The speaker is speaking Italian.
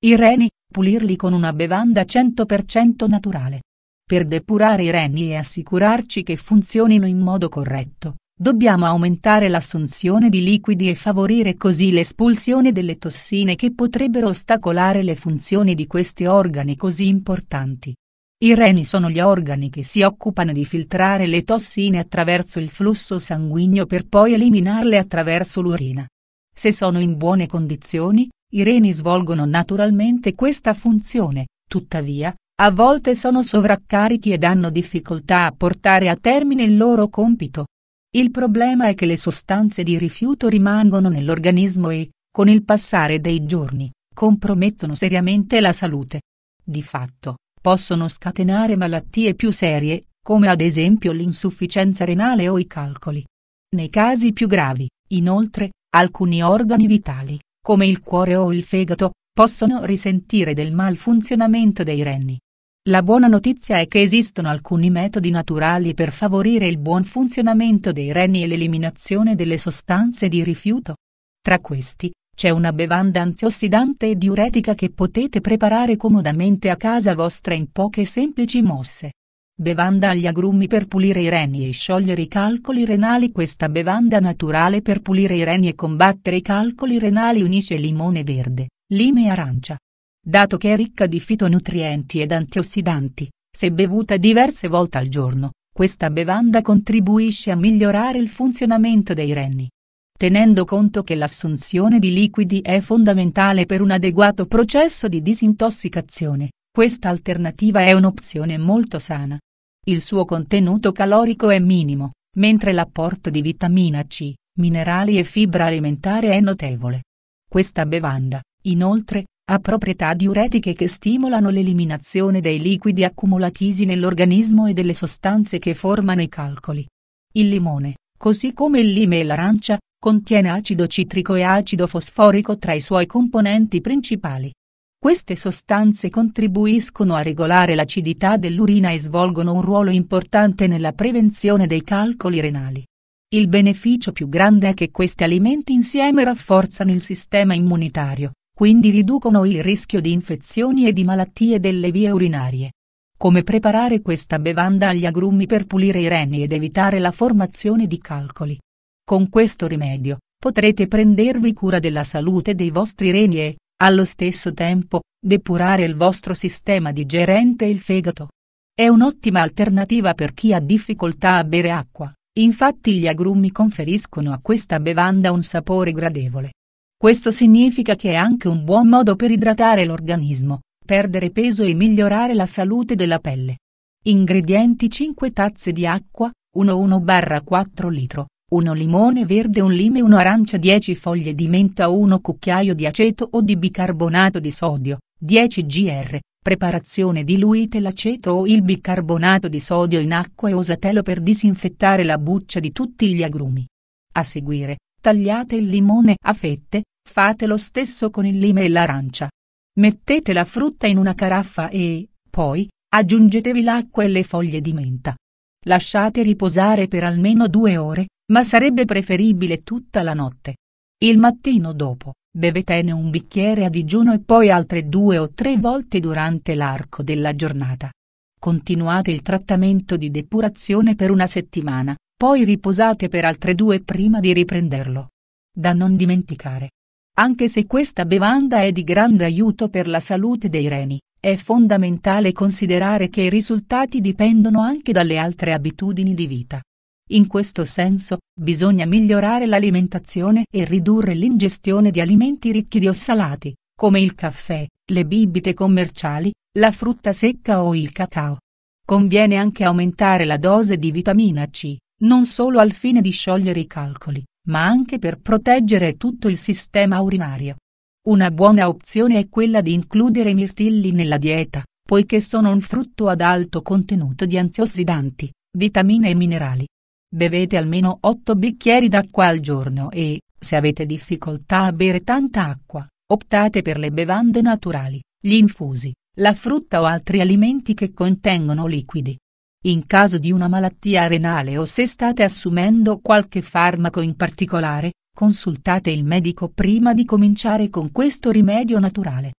I reni, pulirli con una bevanda 100% naturale. Per depurare i reni e assicurarci che funzionino in modo corretto, dobbiamo aumentare l'assunzione di liquidi e favorire così l'espulsione delle tossine che potrebbero ostacolare le funzioni di questi organi così importanti. I reni sono gli organi che si occupano di filtrare le tossine attraverso il flusso sanguigno per poi eliminarle attraverso l'urina. Se sono in buone condizioni, i reni svolgono naturalmente questa funzione, tuttavia, a volte sono sovraccarichi ed hanno difficoltà a portare a termine il loro compito. Il problema è che le sostanze di rifiuto rimangono nell'organismo e, con il passare dei giorni, compromettono seriamente la salute. Di fatto, possono scatenare malattie più serie, come ad esempio l'insufficienza renale o i calcoli. Nei casi più gravi, inoltre, alcuni organi vitali, come il cuore o il fegato, possono risentire del malfunzionamento dei reni. La buona notizia è che esistono alcuni metodi naturali per favorire il buon funzionamento dei reni e l'eliminazione delle sostanze di rifiuto. Tra questi, c'è una bevanda antiossidante e diuretica che potete preparare comodamente a casa vostra in poche semplici mosse. Bevanda agli agrumi per pulire i reni e sciogliere i calcoli renali Questa bevanda naturale per pulire i reni e combattere i calcoli renali unisce limone verde, lime e arancia. Dato che è ricca di fitonutrienti ed antiossidanti, se bevuta diverse volte al giorno, questa bevanda contribuisce a migliorare il funzionamento dei reni. Tenendo conto che l'assunzione di liquidi è fondamentale per un adeguato processo di disintossicazione, questa alternativa è un'opzione molto sana. Il suo contenuto calorico è minimo, mentre l'apporto di vitamina C, minerali e fibra alimentare è notevole. Questa bevanda, inoltre, ha proprietà diuretiche che stimolano l'eliminazione dei liquidi accumulatisi nell'organismo e delle sostanze che formano i calcoli. Il limone, così come il lime e l'arancia, contiene acido citrico e acido fosforico tra i suoi componenti principali. Queste sostanze contribuiscono a regolare l'acidità dell'urina e svolgono un ruolo importante nella prevenzione dei calcoli renali. Il beneficio più grande è che questi alimenti insieme rafforzano il sistema immunitario, quindi riducono il rischio di infezioni e di malattie delle vie urinarie. Come preparare questa bevanda agli agrumi per pulire i reni ed evitare la formazione di calcoli? Con questo rimedio, potrete prendervi cura della salute dei vostri reni e, allo stesso tempo, depurare il vostro sistema digerente e il fegato. È un'ottima alternativa per chi ha difficoltà a bere acqua, infatti gli agrumi conferiscono a questa bevanda un sapore gradevole. Questo significa che è anche un buon modo per idratare l'organismo, perdere peso e migliorare la salute della pelle. Ingredienti 5 tazze di acqua, 1-1-4 litro, 1 limone verde 1 lime 1 arancia 10 foglie di menta 1 cucchiaio di aceto o di bicarbonato di sodio, 10 gr, preparazione diluite l'aceto o il bicarbonato di sodio in acqua e usatelo per disinfettare la buccia di tutti gli agrumi. A seguire, tagliate il limone a fette, fate lo stesso con il lime e l'arancia. Mettete la frutta in una caraffa e, poi, aggiungetevi l'acqua e le foglie di menta. Lasciate riposare per almeno due ore, ma sarebbe preferibile tutta la notte. Il mattino dopo, bevetene un bicchiere a digiuno e poi altre due o tre volte durante l'arco della giornata. Continuate il trattamento di depurazione per una settimana, poi riposate per altre due prima di riprenderlo. Da non dimenticare. Anche se questa bevanda è di grande aiuto per la salute dei reni, è fondamentale considerare che i risultati dipendono anche dalle altre abitudini di vita. In questo senso, bisogna migliorare l'alimentazione e ridurre l'ingestione di alimenti ricchi di ossalati, come il caffè, le bibite commerciali, la frutta secca o il cacao. Conviene anche aumentare la dose di vitamina C, non solo al fine di sciogliere i calcoli, ma anche per proteggere tutto il sistema urinario. Una buona opzione è quella di includere i mirtilli nella dieta, poiché sono un frutto ad alto contenuto di antiossidanti, vitamine e minerali. Bevete almeno 8 bicchieri d'acqua al giorno e, se avete difficoltà a bere tanta acqua, optate per le bevande naturali, gli infusi, la frutta o altri alimenti che contengono liquidi. In caso di una malattia renale o se state assumendo qualche farmaco in particolare, consultate il medico prima di cominciare con questo rimedio naturale.